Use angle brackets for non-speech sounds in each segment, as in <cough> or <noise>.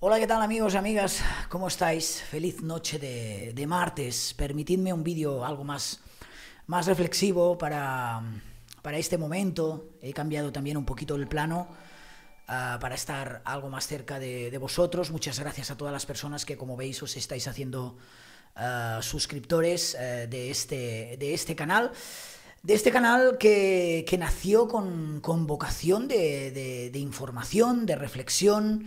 Hola, ¿qué tal amigos y amigas? ¿Cómo estáis? Feliz noche de, martes. Permitidme un vídeo algo más, más reflexivo para, este momento. He cambiado también un poquito el plano ah, para estar algo más cerca de, vosotros. Muchas gracias a todas las personas que, como veis, os estáis haciendo ah, suscriptores eh, de, este, de este canal de este canal que, nació con, con vocación de, información, de reflexión,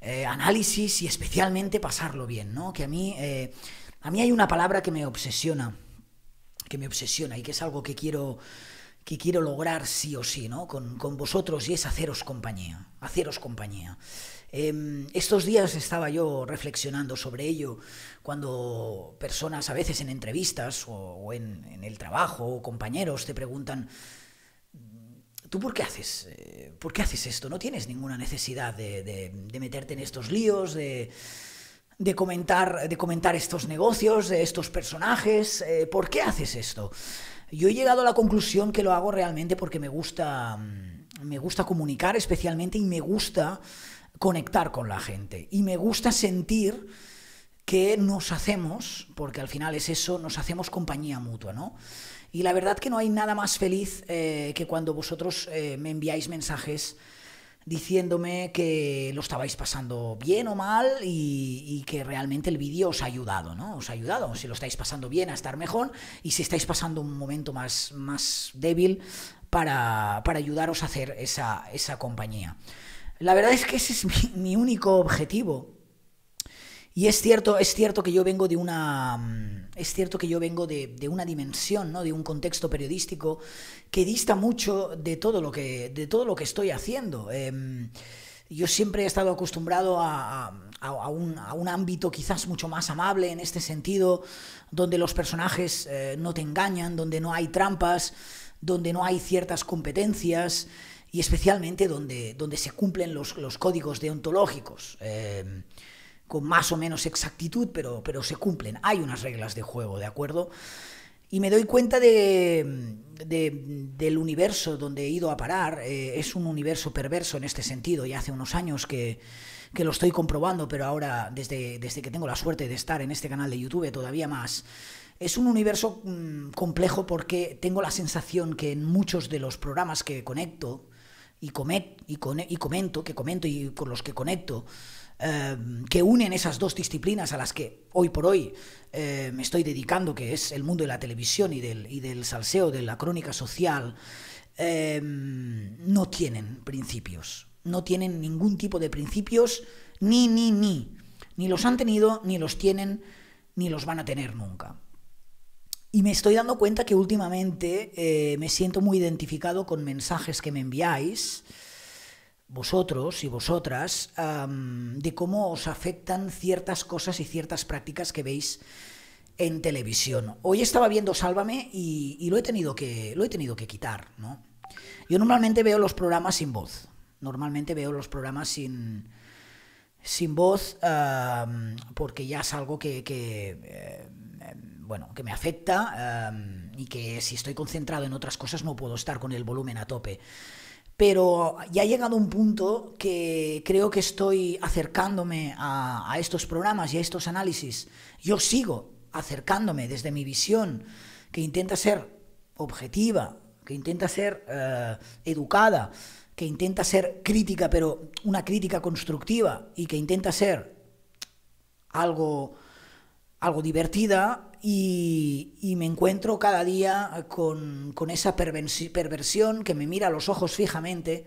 eh, análisis y especialmente pasarlo bien, ¿no? Que a mí, eh, a mí hay una palabra que me obsesiona, que me obsesiona y que es algo que quiero, que quiero lograr sí o sí, ¿no? Con, vosotros y es haceros compañía, haceros compañía. Em, estos días estaba yo reflexionando sobre ello cuando personas a veces en entrevistas o, en, en, el trabajo o compañeros te preguntan, ¿Tú por qué haces, eh, por qué haces esto? No tienes ninguna necesidad de, meterte en estos líos, de, de, comentar, de comentar estos negocios, de estos personajes. Eh, ¿Por qué haces esto? Yo he llegado a la conclusión que lo hago realmente porque me gusta, mm, me gusta comunicar especialmente y me gusta conectar con la gente. Y me gusta sentir que nos hacemos, porque al final es eso, nos hacemos compañía mutua, ¿no? Y la verdad que no hay nada más feliz eh, que cuando vosotros eh, me enviáis mensajes diciéndome que lo estabais pasando bien o mal y, que realmente el vídeo os ha ayudado, ¿no? Os ha ayudado, si lo estáis pasando bien a estar mejor y si estáis pasando un momento más, más débil para, para ayudaros a hacer esa, esa compañía. La verdad es que ese es mi único objetivo, y es cierto, es cierto que yo vengo de una. Mm, es cierto que yo vengo de, una dimensión, ¿no? De un contexto periodístico que dista mucho de todo lo que, de todo lo que estoy haciendo. Em, yo siempre he estado acostumbrado a, un, ámbito quizás mucho más amable en este sentido, donde los personajes eh, no te engañan, donde no hay trampas, donde no hay ciertas competencias y especialmente donde, donde se cumplen los, códigos deontológicos. Em, con más o menos exactitud, pero, pero se cumplen. Hay unas reglas de juego, ¿de acuerdo? Y me doy cuenta de, del universo donde he ido a parar. Eh, es un universo perverso en este sentido. Ya hace unos años que, que, lo estoy comprobando, pero ahora, desde, desde que tengo la suerte de estar en este canal de YouTube, todavía más. Es un universo mm, complejo porque tengo la sensación que en muchos de los programas que conecto y, y, con, y comento, que comento y con los que conecto, eh, que unen esas dos disciplinas a las que hoy por hoy eh, me estoy dedicando, que es el mundo de la televisión y del, salseo, de la crónica social, eh, no tienen principios, no tienen ningún tipo de principios, ni, ni, ni. Ni los han tenido, ni los tienen, ni los van a tener nunca. Y me estoy dando cuenta que últimamente me siento muy identificado con mensajes que me enviáis vosotros y vosotras de cómo os afectan ciertas cosas y ciertas prácticas que veis en televisión. Hoy estaba viendo Sálvame y, lo, he tenido que, lo he tenido que quitar, ¿no? Yo normalmente veo los programas sin voz. Normalmente veo los programas sin, sin voz porque ya es algo que, eh, bueno, que me afecta y que si estoy concentrado en otras cosas no puedo estar con el volumen a tope pero ya ha llegado un punto que creo que estoy acercándome a, estos programas y a estos análisis. Yo sigo acercándome desde mi visión, que intenta ser objetiva, que intenta ser eh, educada, que intenta ser crítica, pero una crítica constructiva y que intenta ser algo algo divertida y, me encuentro cada día con, esa perversión que me mira a los ojos fijamente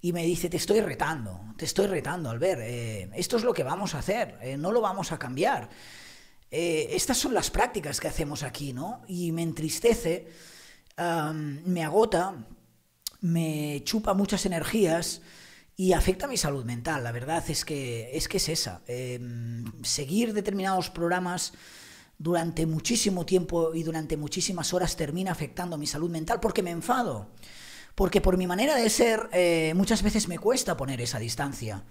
y me dice, te estoy retando, te estoy retando, al ver, eh, esto es lo que vamos a hacer, eh, no lo vamos a cambiar. Eh, estas son las prácticas que hacemos aquí, Y me entristece, me agota, me chupa muchas energías y afecta mi salud mental. La verdad es que es, que es esa. Em, seguir determinados programas durante muchísimo tiempo y durante muchísimas horas termina afectando mi salud mental porque me enfado. Porque por mi manera de ser eh, muchas veces me cuesta poner esa distancia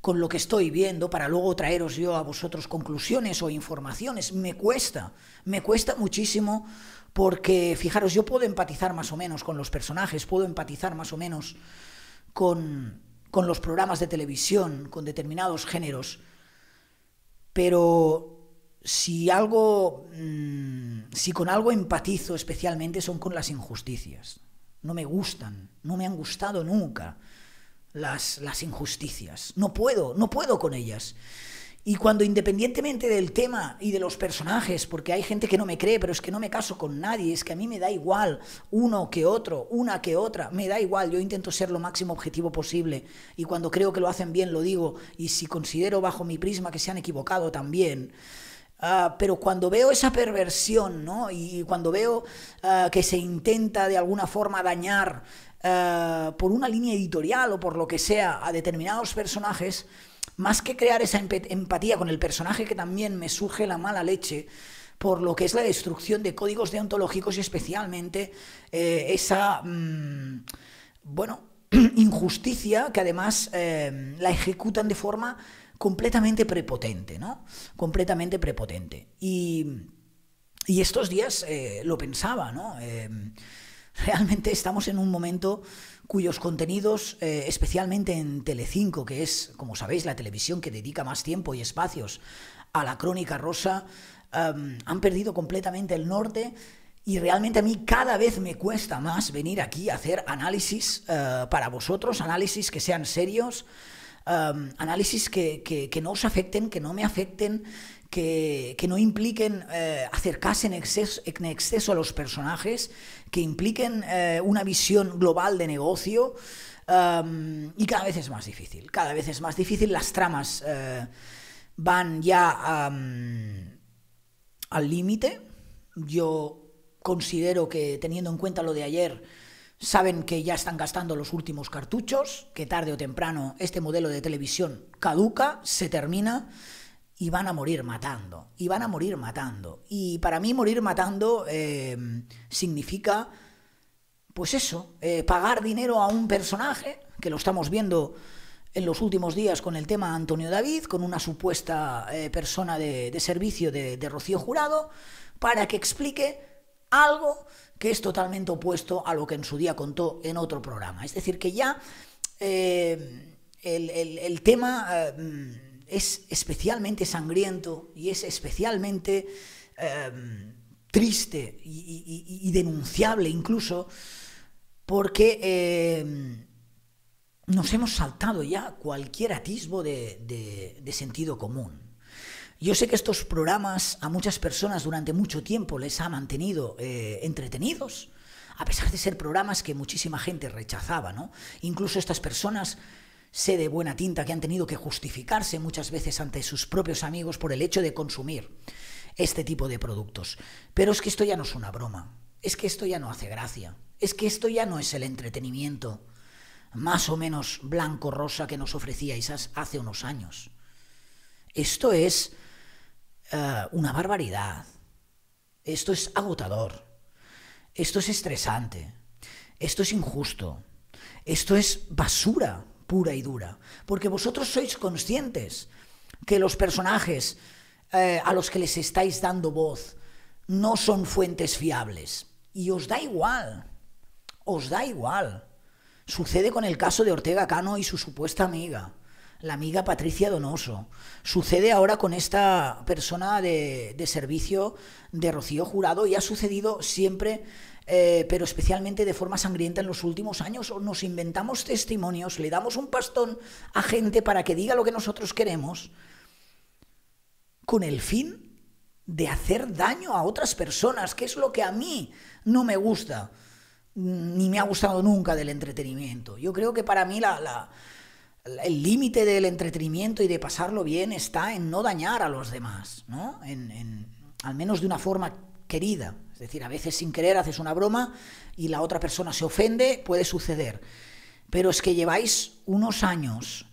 con lo que estoy viendo para luego traeros yo a vosotros conclusiones o informaciones. Me cuesta, me cuesta muchísimo porque, fijaros, yo puedo empatizar más o menos con los personajes, puedo empatizar más o menos con, con los programas de televisión, con determinados géneros. Pero si algo, mm, si con algo empatizo especialmente son con las injusticias. No me gustan, no me han gustado nunca las, las injusticias. No puedo, no puedo con ellas. Y cuando independientemente del tema y de los personajes, porque hay gente que no me cree, pero es que no me caso con nadie, es que a mí me da igual uno que otro, una que otra, me da igual, yo intento ser lo máximo objetivo posible y cuando creo que lo hacen bien lo digo y si considero bajo mi prisma que se han equivocado también. Ah, pero cuando veo esa perversión, ¿no? Y cuando veo ah, que se intenta de alguna forma dañar ah, por una línea editorial o por lo que sea a determinados personajes, más que crear esa empatía con el personaje que también me surge la mala leche, por lo que es la destrucción de códigos deontológicos y especialmente eh, esa, mm, bueno, <clears throat> injusticia que además em, la ejecutan de forma completamente prepotente, ¿no? Completamente prepotente. Y, y estos días eh, lo pensaba, ¿no? Em, Realmente estamos en un momento cuyos contenidos, eh, especialmente en Telecinco, que es, como sabéis, la televisión que dedica más tiempo y espacios a la crónica rosa, em, han perdido completamente el norte y realmente a mí cada vez me cuesta más venir aquí a hacer análisis eh, para vosotros, análisis que sean serios, em, análisis que, que no os afecten, que no me afecten, que, no impliquen eh, acercarse en exceso, a los personajes, que impliquen eh, una visión global de negocio. y cada vez es más difícil, cada vez es más difícil. Las tramas eh, van ya al límite. Yo considero que teniendo en cuenta lo de ayer, saben que ya están gastando los últimos cartuchos, que tarde o temprano este modelo de televisión caduca, se termina y van a morir matando, y van a morir matando. Y para mí morir matando em, significa, pues eso, eh, pagar dinero a un personaje, que lo estamos viendo en los últimos días con el tema Antonio David, con una supuesta eh, persona de, servicio de, Rocío Jurado, para que explique algo que es totalmente opuesto a lo que en su día contó en otro programa. Es decir, que ya eh, el, tema em, es especialmente sangriento y es especialmente em, triste y, denunciable incluso porque em, nos hemos saltado ya cualquier atisbo de, sentido común. Yo sé que estos programas a muchas personas durante mucho tiempo les ha mantenido eh, entretenidos, a pesar de ser programas que muchísima gente rechazaba, Incluso estas personas sé de buena tinta que han tenido que justificarse muchas veces ante sus propios amigos por el hecho de consumir este tipo de productos. Pero es que esto ya no es una broma, es que esto ya no hace gracia, es que esto ya no es el entretenimiento más o menos blanco-rosa que nos ofrecíais hace unos años. Esto es eh, una barbaridad, esto es agotador, esto es estresante, esto es injusto, esto es basura pura y dura. Porque vosotros sois conscientes que los personajes eh, a los que les estáis dando voz no son fuentes fiables. Y os da igual, os da igual. Sucede con el caso de Ortega Cano y su supuesta amiga, la amiga Patricia Donoso. Sucede ahora con esta persona de servicio de Rocío Jurado y ha sucedido siempre eh, pero especialmente de forma sangrienta en los últimos años, nos inventamos testimonios, le damos un pastón a gente para que diga lo que nosotros queremos, con el fin de hacer daño a otras personas, que es lo que a mí no me gusta, mm, ni me ha gustado nunca del entretenimiento. Yo creo que para mí el límite del entretenimiento y de pasarlo bien está en no dañar a los demás, ¿no? en, al menos de una forma querida. Es decir, a veces sin querer haces una broma y la otra persona se ofende, puede suceder. Pero es que lleváis unos años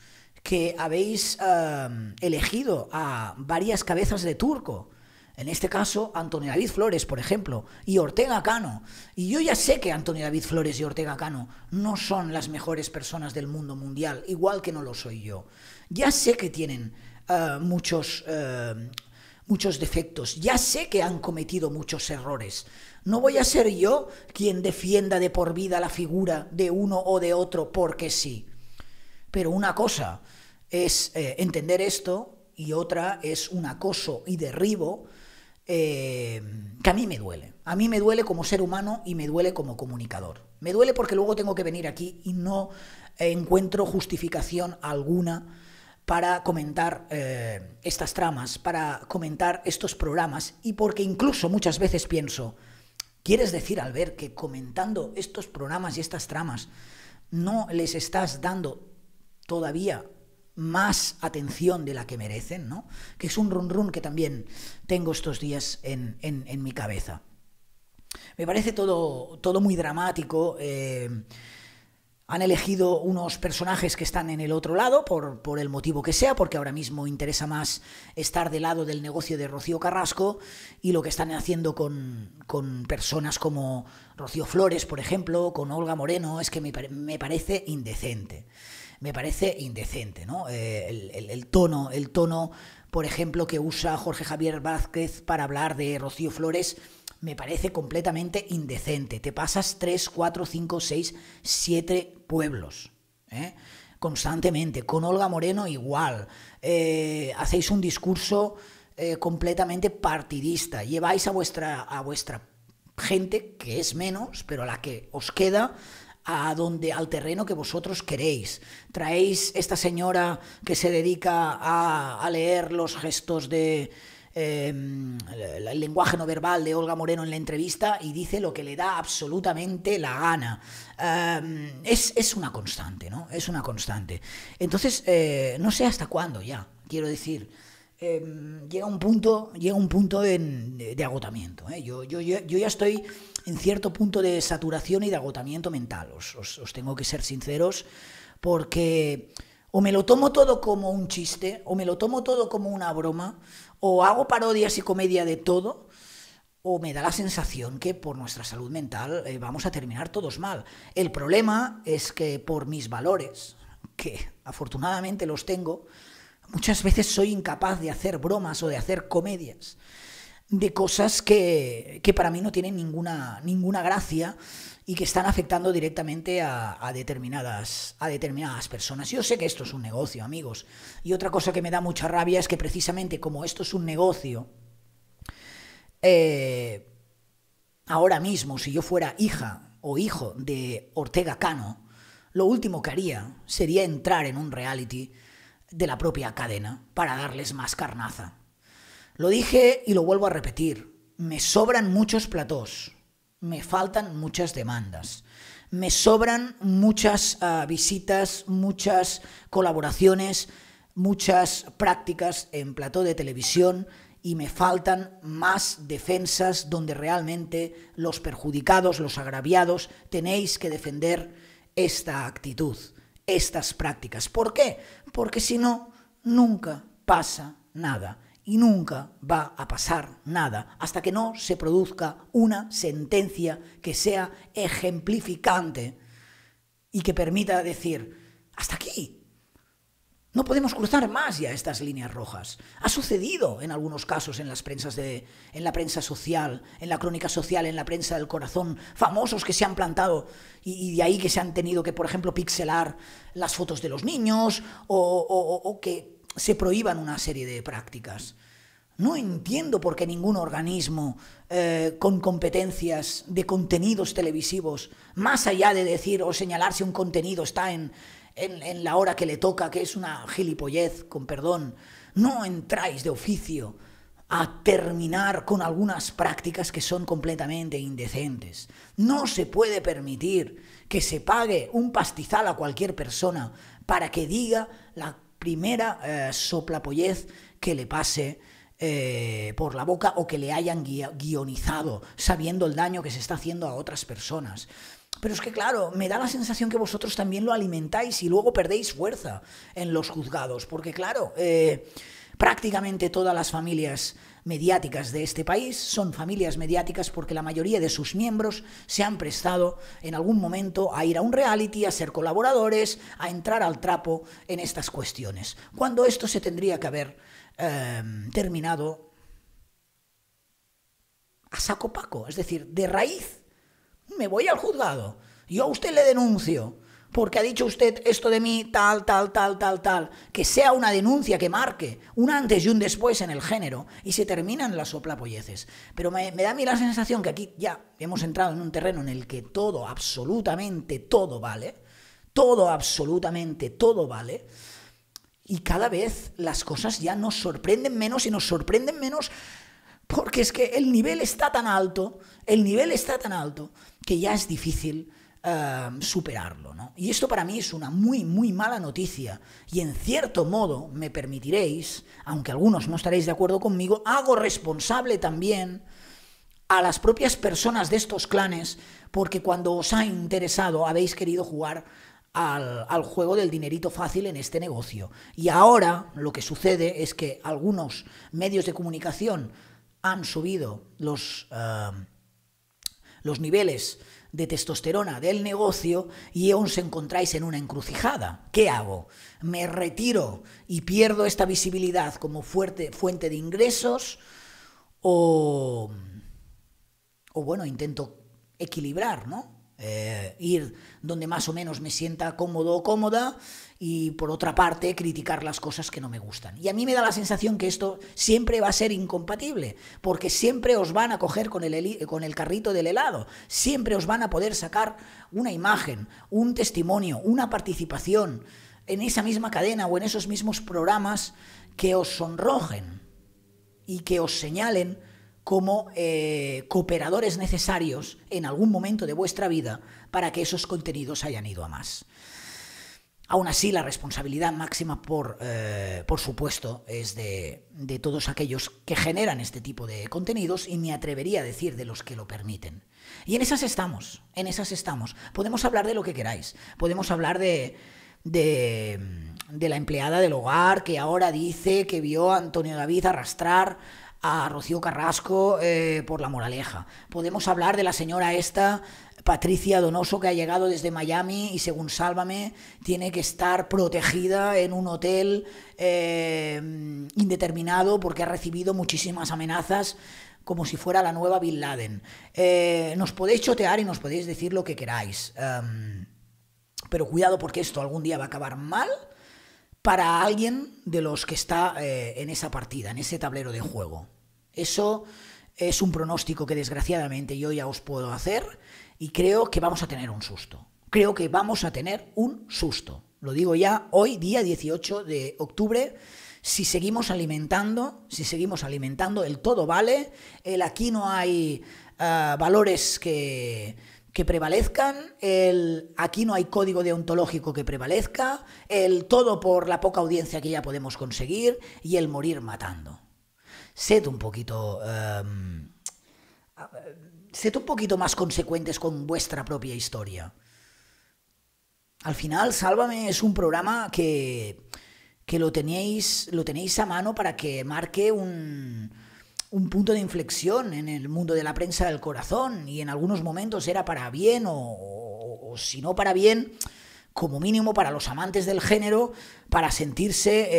que habéis eh, elegido a varias cabezas de turco. En este caso, Antonio David Flores, por ejemplo, y Ortega Cano. Y yo ya sé que Antonio David Flores y Ortega Cano no son las mejores personas del mundo mundial, igual que no lo soy yo. Ya sé que tienen eh, muchos eh, muchos defectos. Ya sé que han cometido muchos errores. No voy a ser yo quien defienda de por vida la figura de uno o de otro porque sí. Pero una cosa es eh, entender esto y otra es un acoso y derribo eh, que a mí me duele. A mí me duele como ser humano y me duele como comunicador. Me duele porque luego tengo que venir aquí y no encuentro justificación alguna para comentar eh, estas tramas, para comentar estos programas y porque incluso muchas veces pienso, ¿quieres decir, al ver que comentando estos programas y estas tramas no les estás dando todavía más atención de la que merecen? ¿no? Que es un run run que también tengo estos días en, mi cabeza. Me parece todo, todo muy dramático. Eh, han elegido unos personajes que están en el otro lado, por, por, el motivo que sea, porque ahora mismo interesa más estar del lado del negocio de Rocío Carrasco y lo que están haciendo con, con personas como Rocío Flores, por ejemplo, con Olga Moreno, es que me, parece indecente. Me parece indecente, ¿no? Eh, el, tono, el tono por ejemplo, que usa Jorge Javier Vázquez para hablar de Rocío Flores, me parece completamente indecente. Te pasas 3, 4, 5, 6, 7 pueblos. ¿eh? Constantemente. Con Olga Moreno igual. Eh, hacéis un discurso eh, completamente partidista. Lleváis a vuestra, a vuestra gente, que es menos, pero a la que os queda, a donde, al terreno que vosotros queréis. Traéis esta señora que se dedica a, leer los gestos de, em, el, lenguaje no verbal de Olga Moreno en la entrevista y dice lo que le da absolutamente la gana. Em, es, una constante, ¿no? Es una constante. Entonces, eh, no sé hasta cuándo ya, quiero decir. Em, llega un punto, llega un punto de, agotamiento. ¿eh? Yo, ya estoy en cierto punto de saturación y de agotamiento mental, os, tengo que ser sinceros, porque o me lo tomo todo como un chiste, o me lo tomo todo como una broma, o hago parodias y comedia de todo, o me da la sensación que por nuestra salud mental eh, vamos a terminar todos mal. El problema es que por mis valores, que afortunadamente los tengo, Muchas veces soy incapaz de hacer bromas o de hacer comedias de cosas que, para mí no tienen ninguna, ninguna gracia y que están afectando directamente a, determinadas, a determinadas personas. Yo sé que esto es un negocio, amigos. Y otra cosa que me da mucha rabia es que precisamente como esto es un negocio, eh, ahora mismo, si yo fuera hija o hijo de Ortega Cano, lo último que haría sería entrar en un reality de la propia cadena para darles más carnaza. Lo dije y lo vuelvo a repetir, me sobran muchos platós, me faltan muchas demandas, me sobran muchas ah, visitas, muchas colaboraciones, muchas prácticas en plató de televisión y me faltan más defensas donde realmente los perjudicados, los agraviados, tenéis que defender esta actitud estas prácticas. ¿Por qué? Porque si no, nunca pasa nada y nunca va a pasar nada hasta que no se produzca una sentencia que sea ejemplificante y que permita decir, hasta aquí, no podemos cruzar más ya estas líneas rojas. Ha sucedido en algunos casos en las prensas de en la prensa social, en la crónica social, en la prensa del corazón, famosos que se han plantado y, de ahí que se han tenido que, por ejemplo, pixelar las fotos de los niños o, que se prohíban una serie de prácticas. No entiendo por qué ningún organismo eh, con competencias de contenidos televisivos, más allá de decir o señalar si un contenido está en, en, la hora que le toca, que es una gilipollez, con perdón. No entráis de oficio a terminar con algunas prácticas que son completamente indecentes. No se puede permitir que se pague un pastizal a cualquier persona para que diga la primera sopla eh, soplapollez que le pase eh, por la boca o que le hayan guionizado, sabiendo el daño que se está haciendo a otras personas. Pero es que, claro, me da la sensación que vosotros también lo alimentáis y luego perdéis fuerza en los juzgados, porque, claro, eh, prácticamente todas las familias mediáticas de este país son familias mediáticas porque la mayoría de sus miembros se han prestado en algún momento a ir a un reality, a ser colaboradores, a entrar al trapo en estas cuestiones, cuando esto se tendría que haber em, terminado a saco paco, es decir, de raíz me voy al juzgado. Yo a usted le denuncio porque ha dicho usted esto de mí, tal, tal, tal, tal, tal, que sea una denuncia que marque un antes y un después en el género y se terminan las soplapolleces. Pero me, me, da a mí la sensación que aquí ya hemos entrado en un terreno en el que todo, absolutamente todo vale, todo, absolutamente todo vale. Y cada vez las cosas ya nos sorprenden menos y nos sorprenden menos porque es que el nivel está tan alto, el nivel está tan alto, que ya es difícil eh, superarlo. ¿no? Y esto para mí es una muy, muy mala noticia. Y en cierto modo, me permitiréis, aunque algunos no estaréis de acuerdo conmigo, hago responsable también a las propias personas de estos clanes, porque cuando os ha interesado habéis querido jugar al, al, juego del dinerito fácil en este negocio. Y ahora lo que sucede es que algunos medios de comunicación han subido los, eh, los niveles de testosterona del negocio y aún se encontráis en una encrucijada. ¿Qué hago? ¿Me retiro y pierdo esta visibilidad como fuerte, fuente de ingresos? O, o bueno, intento equilibrar, ¿no? Eh, ir donde más o menos me sienta cómodo o cómoda y por otra parte criticar las cosas que no me gustan. Y a mí me da la sensación que esto siempre va a ser incompatible, porque siempre os van a coger con el, con el carrito del helado, siempre os van a poder sacar una imagen, un testimonio, una participación en esa misma cadena o en esos mismos programas que os sonrojen y que os señalen como eh, cooperadores necesarios en algún momento de vuestra vida para que esos contenidos hayan ido a más. Aún así, la responsabilidad máxima, por, eh, por supuesto, es de, todos aquellos que generan este tipo de contenidos y me atrevería a decir de los que lo permiten. Y en esas estamos, en esas estamos. Podemos hablar de lo que queráis, podemos hablar de, de la empleada del hogar que ahora dice que vio a Antonio David arrastrar a Rocío Carrasco eh, por la moraleja. Podemos hablar de la señora esta, Patricia Donoso, que ha llegado desde Miami y según Sálvame, tiene que estar protegida en un hotel eh, indeterminado porque ha recibido muchísimas amenazas como si fuera la nueva Bin Laden. Eh, nos podéis chotear y nos podéis decir lo que queráis. Em, pero cuidado porque esto algún día va a acabar mal para alguien de los que está eh, en esa partida, en ese tablero de juego. Eso es un pronóstico que desgraciadamente yo ya os puedo hacer y creo que vamos a tener un susto. Creo que vamos a tener un susto. Lo digo ya hoy, día 18 de octubre, si seguimos alimentando, si seguimos alimentando, el todo vale, el aquí no hay ah, valores que que prevalezcan, el aquí no hay código deontológico que prevalezca, el todo por la poca audiencia que ya podemos conseguir y el morir matando. Sed un poquito. Em, sed un poquito más consecuentes con vuestra propia historia. Al final, Sálvame es un programa que, que lo, lo tenéis a mano para que marque un, un punto de inflexión en el mundo de la prensa del corazón y en algunos momentos era para bien o, si no para bien, como mínimo para los amantes del género, para sentirse,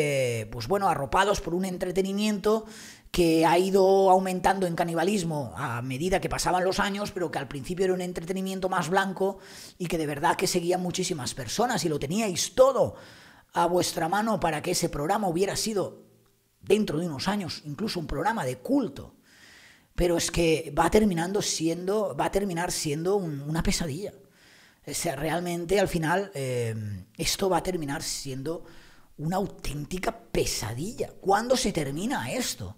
eh, pues bueno, arropados por un entretenimiento que ha ido aumentando en canibalismo a medida que pasaban los años, pero que al principio era un entretenimiento más blanco y que de verdad que seguían muchísimas personas y lo teníais todo a vuestra mano para que ese programa hubiera sido dentro de unos años incluso un programa de culto. Pero es que va, terminando siendo, va a terminar siendo una pesadilla. realmente al final eh, esto va a terminar siendo una auténtica pesadilla. ¿Cuándo se termina esto?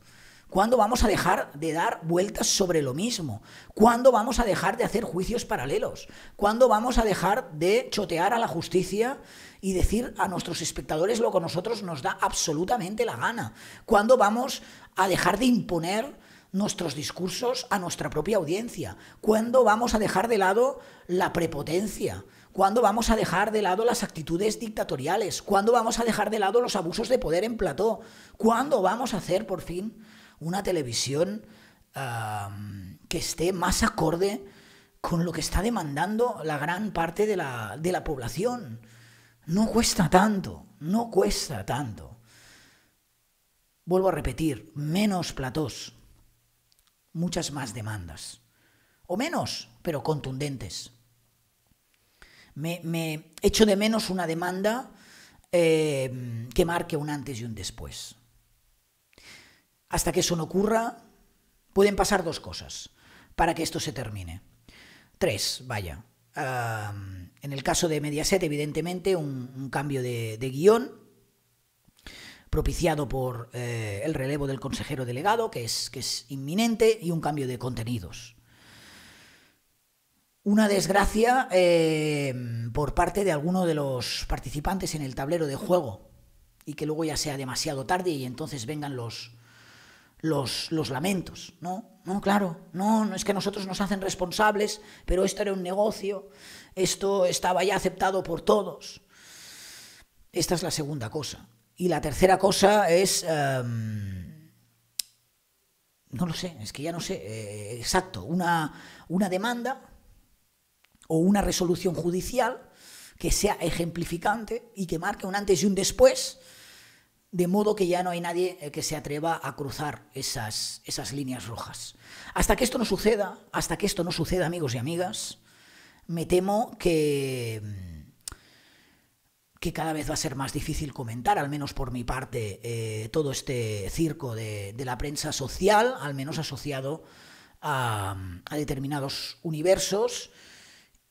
¿Cuándo vamos a dejar de dar vueltas sobre lo mismo? ¿Cuándo vamos a dejar de hacer juicios paralelos? ¿Cuándo vamos a dejar de chotear a la justicia y decir a nuestros espectadores lo que a nosotros nos da absolutamente la gana? ¿Cuándo vamos a dejar de imponer nuestros discursos a nuestra propia audiencia? ¿Cuándo vamos a dejar de lado la prepotencia? ¿Cuándo vamos a dejar de lado las actitudes dictatoriales? ¿Cuándo vamos a dejar de lado los abusos de poder en plató? ¿Cuándo vamos a hacer por fin una televisión que esté más acorde con lo que está demandando la gran parte de la, población. No cuesta tanto, no cuesta tanto. Vuelvo a repetir, menos platós, muchas más demandas. O menos, pero contundentes. Me, echo de menos una demanda eh, que marque un antes y un después. Hasta que eso no ocurra, pueden pasar dos cosas para que esto se termine. Tres, vaya. en el caso de Mediaset, evidentemente, un, cambio de, guión propiciado por eh, el relevo del consejero delegado, que es, que es inminente, y un cambio de contenidos. Una desgracia eh, por parte de alguno de los participantes en el tablero de juego, y que luego ya sea demasiado tarde y entonces vengan los, los, lamentos, ¿no? No, claro, no, no es que nosotros nos hacen responsables, pero esto era un negocio, esto estaba ya aceptado por todos. Esta es la segunda cosa. Y la tercera cosa es... Em, no lo sé, es que ya no sé, eh, exacto, una, una demanda o una resolución judicial que sea ejemplificante y que marque un antes y un después de modo que ya no hay nadie eh, que se atreva a cruzar esas, esas líneas rojas. Hasta que esto no suceda, hasta que esto no suceda, amigos y amigas, me temo que, mm, que cada vez va a ser más difícil comentar, al menos por mi parte, eh, todo este circo de, la prensa social, al menos asociado a, determinados universos,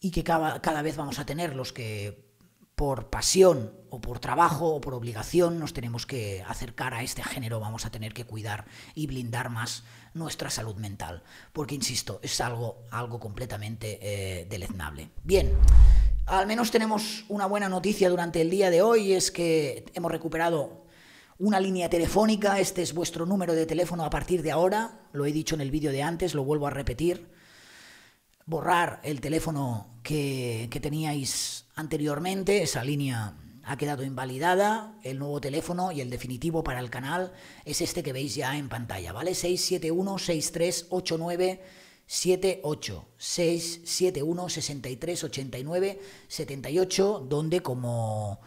y que cada vez vamos a tener los que por pasión o por trabajo o por obligación nos tenemos que acercar a este género, vamos a tener que cuidar y blindar más nuestra salud mental, porque insisto, es algo, algo completamente eh, deleznable. Bien, al menos tenemos una buena noticia durante el día de hoy, es que hemos recuperado una línea telefónica, este es vuestro número de teléfono a partir de ahora, lo he dicho en el vídeo de antes, lo vuelvo a repetir, borrar el teléfono que, que teníais Anteriormente esa línea ha quedado invalidada. El nuevo teléfono y el definitivo para el canal es este que veis ya en pantalla, ¿vale? 671 6389 78 671 63 78 donde como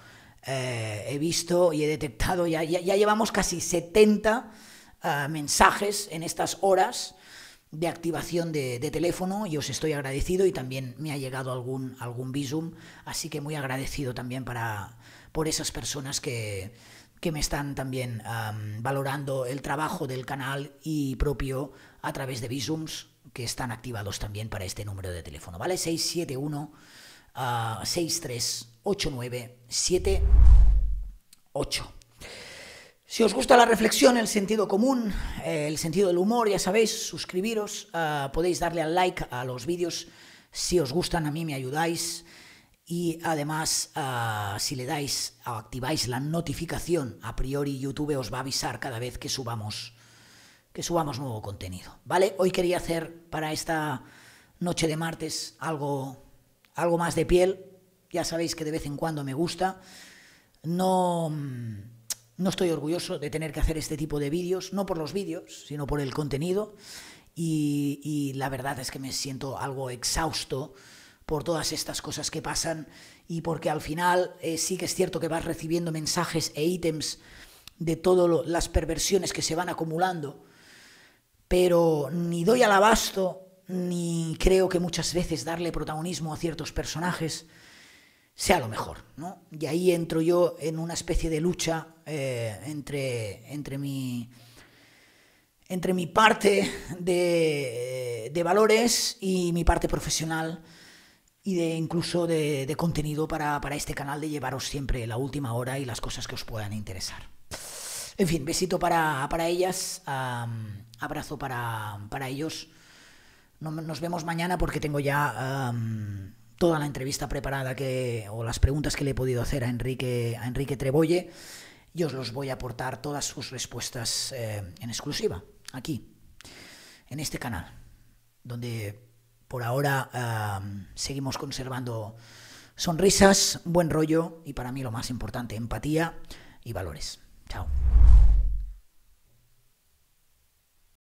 eh, he visto y he detectado ya, ya, llevamos casi 70 ah, mensajes en estas horas de activación de, teléfono y os estoy agradecido y también me ha llegado algún, algún visum, así que muy agradecido también para, por esas personas que, que me están también valorando el trabajo del canal y propio a través de visums que están activados también para este número de teléfono, ¿vale? 671 6389 63897 8. Si os gusta la reflexión, el sentido común, eh, el sentido del humor, ya sabéis, suscribiros, eh, podéis darle al like a los vídeos si os gustan, a mí me ayudáis y además eh, si le dais o activáis la notificación, a priori YouTube os va a avisar cada vez que subamos que subamos nuevo contenido, ¿vale? Hoy quería hacer para esta noche de martes algo algo más de piel. Ya sabéis que de vez en cuando me gusta. No mm, no estoy orgulloso de tener que hacer este tipo de vídeos, no por los vídeos, sino por el contenido. Y, la verdad es que me siento algo exhausto por todas estas cosas que pasan y porque al final eh, sí que es cierto que vas recibiendo mensajes e ítems de todas las perversiones que se van acumulando, pero ni doy al abasto, ni creo que muchas veces darle protagonismo a ciertos personajes sea lo mejor. ¿no? Y ahí entro yo en una especie de lucha eh, entre, mi, entre mi parte de, valores y mi parte profesional y de incluso de, contenido para, este canal de llevaros siempre la última hora y las cosas que os puedan interesar. En fin, besito para, ellas, abrazo para, ellos. nos vemos mañana porque tengo ya toda la entrevista preparada que, o las preguntas que le he podido hacer a Enrique, a Enrique Trebolle y os los voy a aportar todas sus respuestas eh, en exclusiva, aquí, en este canal, donde por ahora seguimos conservando sonrisas, buen rollo y para mí lo más importante, empatía y valores. Chao.